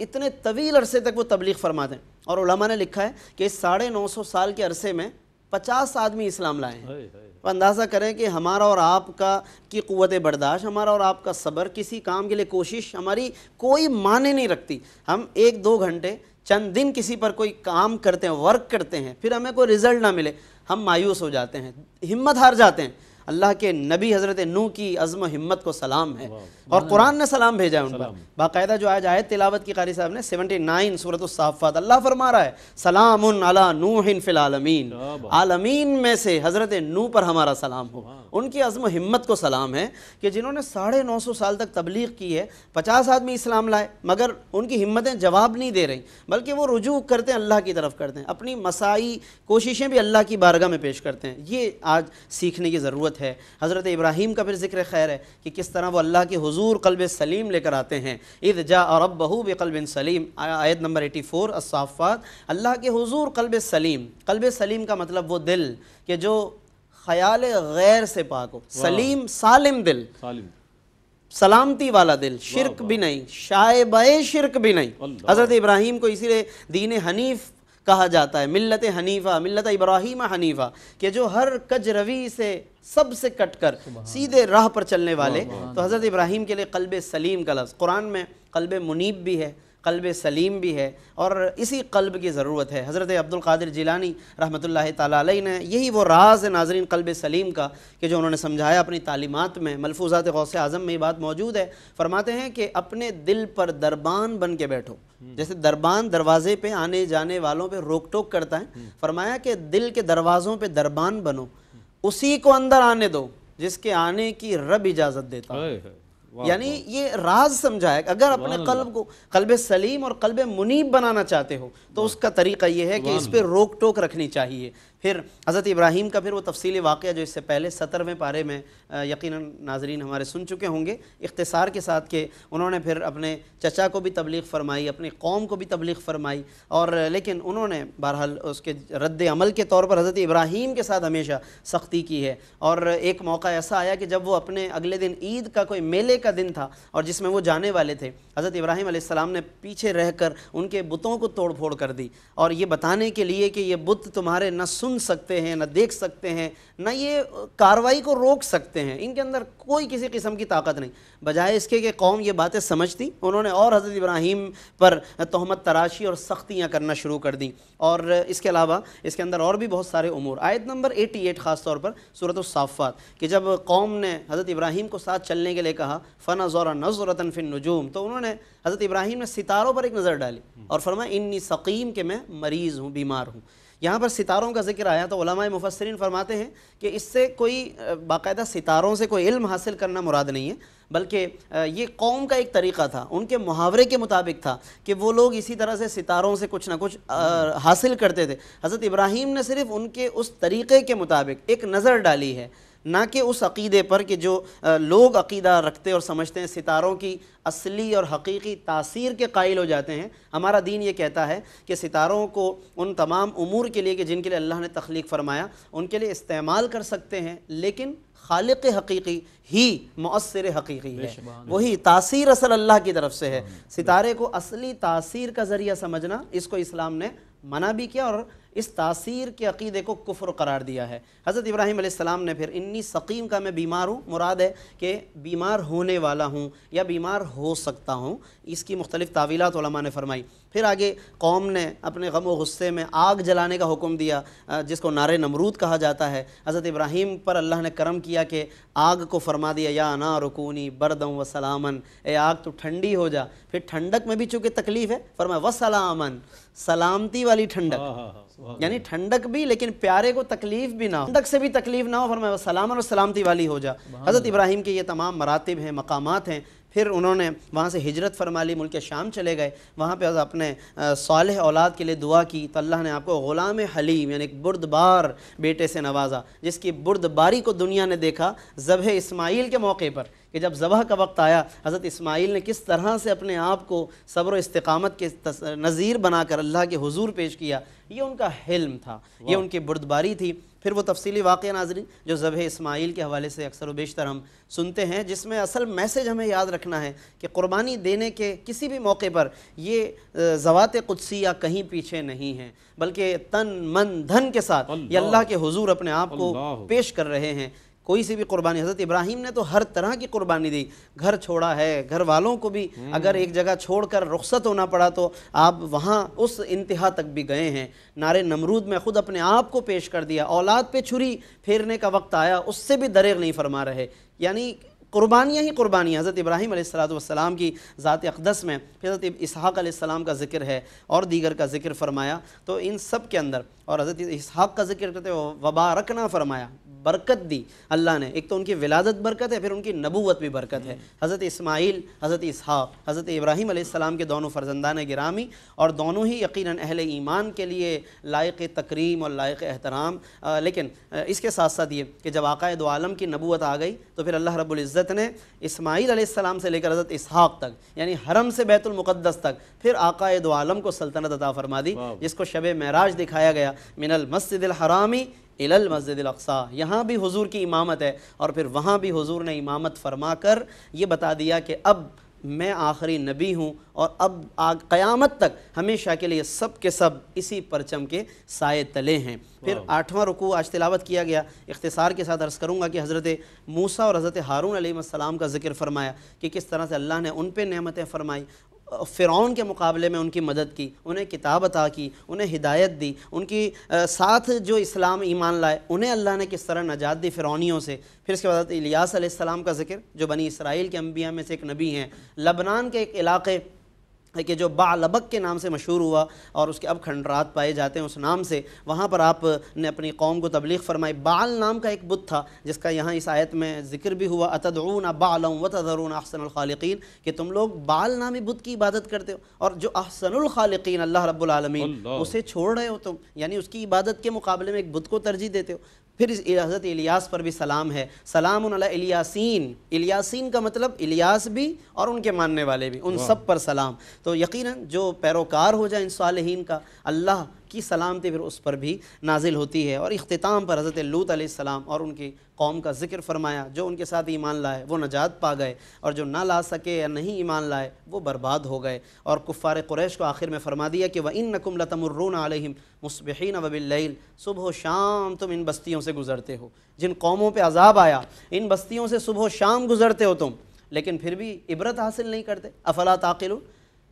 [SPEAKER 3] اتنے طویل عرصے تک وہ تبلیغ فرماتے ہیں اور علماء نے لکھا ہے کہ ساڑھے نو سو سال کے عرصے میں پچاس آدمی اسلام لائے ہیں اندازہ کریں کہ ہمارا اور آپ کا کی قوت برداشت ہمارا اور آپ کا صبر کسی کام کے لیے کوشش ہماری کوئی معنی نہیں رکھتی ہم ایک دو گھنٹے چند دن کسی پر کوئی کام کرتے ہیں ورک کرتے ہیں پھر ہمیں کوئی ریزلٹ نہ ملے ہم مایوس ہو جاتے ہیں ہمت ہار جاتے ہیں اللہ کے نبی حضرت نو کی عزم و ہمت کو سلام ہے اور قرآن نے سلام بھیجا ہے ان پر باقاعدہ جو آج آیت تلاوت کی قاری صاحب نے سیونٹی نائن صورت الصافات اللہ رہا ہے سلام علی نوح فی العالمین عالمین میں سے حضرت نو پر ہمارا سلام ہو ان کی عزم و ہمت کو سلام ہے کہ جنہوں نے ساڑھے نو سو سال تک تبلیغ کی ہے پچاس آدمی اسلام لائے مگر ان کی ہمتیں جواب نہیں دے رہی بلکہ وہ رجوع کرتے اللہ کی طرف کرتے ہیں اپنی مسائی کوششیں بھی اللہ کی بارگاہ میں پیش کرتے ہیں یہ آج سیکھنے کی ضرورت نبوت ہے حضرت ابراہیم کا پھر ذکر خیر ہے کہ کس طرح وہ اللہ کے حضور قلب سلیم لے کر آتے ہیں اذ جا رب بہو بقلب سلیم آیت نمبر ایٹی فور الصافات اللہ کے حضور قلب سلیم قلب سلیم کا مطلب وہ دل کہ جو خیال غیر سے پاک ہو سلیم سالم دل سالم سلامتی والا دل شرک بھی نہیں شائبہ شرک بھی نہیں حضرت ابراہیم کو اسی لئے دین حنیف کہا جاتا ہے ملت حنیفہ ملت ابراہیم حنیفہ کہ جو ہر کج روی سے سب سے کٹ کر سیدھے راہ پر چلنے والے تو حضرت ابراہیم کے لیے قلب سلیم کا لفظ قرآن میں قلب منیب بھی ہے قلب سلیم بھی ہے اور اسی قلب کی ضرورت ہے حضرت عبد القادر جیلانی رحمۃ اللہ تعالیٰ علیہ نے یہی وہ راز ہے ناظرین قلب سلیم کا کہ جو انہوں نے سمجھایا اپنی تعلیمات میں ملفوظات غوث اعظم میں یہ بات موجود ہے فرماتے ہیں کہ اپنے دل پر دربان بن کے بیٹھو جیسے دربان دروازے پہ آنے جانے والوں پہ روک ٹوک کرتا ہے فرمایا کہ دل کے دروازوں پہ دربان بنو اسی کو اندر آنے دو جس کے آنے کی رب اجازت دیتا ہے یعنی یہ راز سمجھائے اگر اپنے قلب کو قلب سلیم اور قلب منیب بنانا چاہتے ہو تو اس کا طریقہ یہ ہے کہ اس پہ روک ٹوک رکھنی چاہیے پھر حضرت ابراہیم کا پھر وہ تفصیلی واقعہ جو اس سے پہلے سترویں پارے میں یقیناً ناظرین ہمارے سن چکے ہوں گے اختصار کے ساتھ کہ انہوں نے پھر اپنے چچا کو بھی تبلیغ فرمائی اپنی قوم کو بھی تبلیغ فرمائی اور لیکن انہوں نے بہرحال اس کے رد عمل کے طور پر حضرت ابراہیم کے ساتھ ہمیشہ سختی کی ہے اور ایک موقع ایسا آیا کہ جب وہ اپنے اگلے دن عید کا کوئی میلے کا دن تھا اور جس میں وہ جانے والے تھے حضرت ابراہیم علیہ السلام نے پیچھے رہ کر ان کے بتوں کو توڑ پھوڑ کر دی اور یہ بتانے کے لیے کہ یہ بت تمہارے نہ سن سن سکتے ہیں نہ دیکھ سکتے ہیں نہ یہ کاروائی کو روک سکتے ہیں ان کے اندر کوئی کسی قسم کی طاقت نہیں بجائے اس کے کہ قوم یہ باتیں سمجھتی انہوں نے اور حضرت ابراہیم پر تہمت تراشی اور سختیاں کرنا شروع کر دیں اور اس کے علاوہ اس کے اندر اور بھی بہت سارے امور آیت نمبر ایٹی ایٹ خاص طور پر صورت الصافات کہ جب قوم نے حضرت ابراہیم کو ساتھ چلنے کے لیے کہا فنا ذورا نظر تنفن نجوم تو انہوں نے حضرت ابراہیم نے ستاروں پر ایک نظر ڈالی اور فرمایا انی سقیم کہ میں مریض ہوں بیمار ہوں یہاں پر ستاروں کا ذکر آیا تو علماء مفسرین فرماتے ہیں کہ اس سے کوئی باقاعدہ ستاروں سے کوئی علم حاصل کرنا مراد نہیں ہے بلکہ یہ قوم کا ایک طریقہ تھا ان کے محاورے کے مطابق تھا کہ وہ لوگ اسی طرح سے ستاروں سے کچھ نہ کچھ حاصل کرتے تھے حضرت ابراہیم نے صرف ان کے اس طریقے کے مطابق ایک نظر ڈالی ہے نہ کہ اس عقیدے پر کہ جو لوگ عقیدہ رکھتے اور سمجھتے ہیں ستاروں کی اصلی اور حقیقی تاثیر کے قائل ہو جاتے ہیں ہمارا دین یہ کہتا ہے کہ ستاروں کو ان تمام امور کے لیے کہ جن کے لیے اللہ نے تخلیق فرمایا ان کے لیے استعمال کر سکتے ہیں لیکن خالق حقیقی ہی مؤثر حقیقی ہے وہی تاثیر اصل اللہ کی طرف سے ہے ستارے کو اصلی تاثیر کا ذریعہ سمجھنا اس کو اسلام نے منع بھی کیا اور اس تاثیر کے عقیدے کو کفر قرار دیا ہے حضرت ابراہیم علیہ السلام نے پھر انی سقیم کا میں بیمار ہوں مراد ہے کہ بیمار ہونے والا ہوں یا بیمار ہو سکتا ہوں اس کی مختلف تعویلات علماء نے فرمائی پھر آگے قوم نے اپنے غم و غصے میں آگ جلانے کا حکم دیا جس کو نارے نمرود کہا جاتا ہے حضرت ابراہیم پر اللہ نے کرم کیا کہ آگ کو فرما دیا یا انا رکونی بردم و سلامن اے آگ تو ٹھنڈی ہو جا پھر ٹھنڈک میں بھی چونکہ تکلیف ہے فرمایا و سلامن سلامتی والی ٹھنڈک ہاں، ہاں، ہاں، یعنی ٹھنڈک بھی لیکن پیارے کو تکلیف بھی نہ ہو ٹھنڈک سے بھی تکلیف نہ ہو فرمایا و سلامن و سلامتی والی ہو جا حضرت ابراہیم کے یہ تمام مراتب ہیں مقامات ہیں پھر انہوں نے وہاں سے ہجرت فرما لی ملک شام چلے گئے وہاں پہ اپنے صالح اولاد کے لیے دعا کی تو اللہ نے آپ کو غلام حلیم یعنی ایک بردبار بیٹے سے نوازا جس کی بردباری کو دنیا نے دیکھا ذبح اسماعیل کے موقع پر کہ جب ذبح کا وقت آیا حضرت اسماعیل نے کس طرح سے اپنے آپ کو صبر و استقامت کے نظیر بنا کر اللہ کے حضور پیش کیا یہ ان کا حلم تھا یہ ان کی بردباری تھی پھر وہ تفصیلی واقعہ ناظرین جو ذبح اسماعیل کے حوالے سے اکثر و بیشتر ہم سنتے ہیں جس میں اصل میسج ہمیں یاد رکھنا ہے کہ قربانی دینے کے کسی بھی موقع پر یہ زوات قدسی یا کہیں پیچھے نہیں ہیں بلکہ تن من دھن کے ساتھ یہ اللہ کے حضور اپنے آپ کو پیش کر رہے ہیں کوئی سی بھی قربانی حضرت ابراہیم نے تو ہر طرح کی قربانی دی گھر چھوڑا ہے گھر والوں کو بھی اگر ایک جگہ چھوڑ کر رخصت ہونا پڑا تو آپ وہاں اس انتہا تک بھی گئے ہیں نعرے نمرود میں خود اپنے آپ کو پیش کر دیا اولاد پہ چھری پھیرنے کا وقت آیا اس سے بھی دریغ نہیں فرما رہے یعنی قربانیاں ہی قربانیاں حضرت ابراہیم علیہ السلام کی ذات اقدس میں حضرت اسحاق علیہ السلام کا ذکر ہے اور دیگر کا ذکر فرمایا تو ان سب کے اندر اور حضرت اسحاق کا ذکر کرتے ہو وبا فرمایا برکت دی اللہ نے ایک تو ان کی ولادت برکت ہے پھر ان کی نبوت بھی برکت ہے حضرت اسماعیل حضرت اسحاق حضرت ابراہیم علیہ السلام کے دونوں فرزندان گرامی اور دونوں ہی یقیناً اہل ایمان کے لیے لائق تقریم اور لائق احترام لیکن اس کے ساتھ ساتھ یہ کہ جب آقا دو عالم کی نبوت آ گئی تو پھر اللہ رب العزت نے اسماعیل علیہ السلام سے لے کر حضرت اسحاق تک یعنی حرم سے بیت المقدس تک پھر آقا دو عالم کو سلطنت عطا فرما دی جس کو شب معراج دکھایا گیا من المسجد الحرامی الال مسجد الاقصا یہاں بھی حضور کی امامت ہے اور پھر وہاں بھی حضور نے امامت فرما کر یہ بتا دیا کہ اب میں آخری نبی ہوں اور اب قیامت تک ہمیشہ کے لیے سب کے سب اسی پرچم کے سائے تلے ہیں پھر آٹھواں آج تلاوت کیا گیا اختصار کے ساتھ عرض کروں گا کہ حضرت موسیٰ اور حضرت ہارون علیہ السلام کا ذکر فرمایا کہ کس طرح سے اللہ نے ان پہ نعمتیں فرمائی فرعون کے مقابلے میں ان کی مدد کی انہیں کتاب عطا کی انہیں ہدایت دی ان کی ساتھ جو اسلام ایمان لائے انہیں اللہ نے کس طرح نجات دی فرعونیوں سے پھر اس کے بعد الیاس علیہ السلام کا ذکر جو بنی اسرائیل کے انبیاء میں سے ایک نبی ہیں لبنان کے ایک علاقے کہ جو بعلبک کے نام سے مشہور ہوا اور اس کے اب کھنڈرات پائے جاتے ہیں اس نام سے وہاں پر آپ نے اپنی قوم کو تبلیغ فرمائی بعل نام کا ایک بت تھا جس کا یہاں اس آیت میں ذکر بھی ہوا اتدعون بعلا وتذرون احسن الخالقین کہ تم لوگ بعل نامی بت کی عبادت کرتے ہو اور جو احسن الخالقین اللہ رب العالمین اسے چھوڑ رہے ہو تم یعنی اس کی عبادت کے مقابلے میں ایک بت کو ترجیح دیتے ہو پھر حضرت الیاس پر بھی سلام ہے سلام علی الیاسین الیاسین کا مطلب الیاس بھی اور ان کے ماننے والے بھی ان سب پر سلام تو یقیناً جو پیروکار ہو جائیں ان صالحین کا اللہ کی سلامتی پھر اس پر بھی نازل ہوتی ہے اور اختتام پر حضرت لوت علیہ السلام اور ان کی قوم کا ذکر فرمایا جو ان کے ساتھ ایمان لائے وہ نجات پا گئے اور جو نہ لا سکے یا نہیں ایمان لائے وہ برباد ہو گئے اور کفار قریش کو آخر میں فرما دیا کہ وَإِنَّكُمْ لَتَمُرُّونَ عَلَيْهِمْ مُصْبِحِينَ وَبِاللَّيْلِ صبح و شام تم ان بستیوں سے گزرتے ہو جن قوموں پہ عذاب آیا ان بستیوں سے صبح و شام گزرتے ہو تم لیکن پھر بھی عبرت حاصل نہیں کرتے افلا تاخر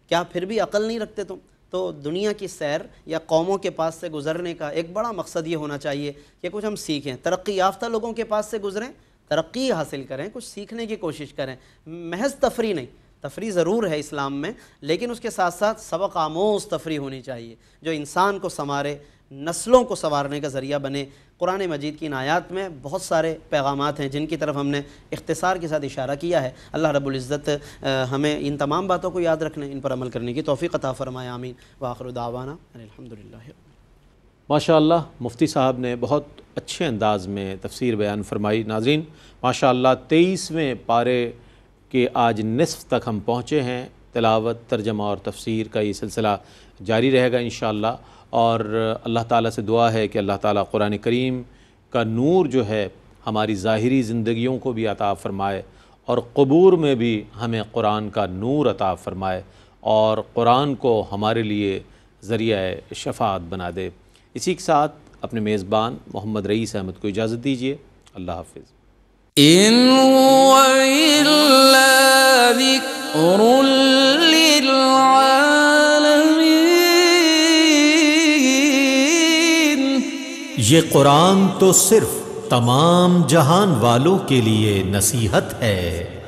[SPEAKER 3] کیا پھر بھی عقل نہیں رکھتے تم تو دنیا کی سیر یا قوموں کے پاس سے گزرنے کا ایک بڑا مقصد یہ ہونا چاہیے کہ کچھ ہم سیکھیں ترقی یافتہ لوگوں کے پاس سے گزریں ترقی حاصل کریں کچھ سیکھنے کی کوشش کریں محض تفریح نہیں تفریح ضرور ہے اسلام میں لیکن اس کے ساتھ ساتھ سبق آموز تفریح ہونی چاہیے جو انسان کو سمارے نسلوں کو سوارنے کا ذریعہ بنے قرآن مجید کی نایات میں بہت سارے پیغامات ہیں جن کی طرف ہم نے اختصار کے ساتھ اشارہ کیا ہے اللہ رب العزت ہمیں ان تمام باتوں کو یاد رکھنے ان پر عمل کرنے کی توفیق عطا فرمائے آمین وآخر دعوانا الحمدللہ ماشاءاللہ
[SPEAKER 2] ماشاء اللہ مفتی صاحب نے بہت اچھے انداز میں تفسیر بیان فرمائی ناظرین ماشاء اللہ تیئسویں پارے کے آج نصف تک ہم پہنچے ہیں تلاوت ترجمہ اور تفسیر کا یہ سلسلہ جاری رہے گا انشاءاللہ اور اللہ تعالیٰ سے دعا ہے کہ اللہ تعالیٰ قرآن کریم کا نور جو ہے ہماری ظاہری زندگیوں کو بھی عطا فرمائے اور قبور میں بھی ہمیں قرآن کا نور عطا فرمائے اور قرآن کو ہمارے لیے ذریعہ شفاعت بنا دے اسی کے ساتھ اپنے میزبان محمد رئیس احمد کو اجازت دیجیے اللہ حافظ یہ قرآن تو صرف تمام جہان والوں کے لیے نصیحت ہے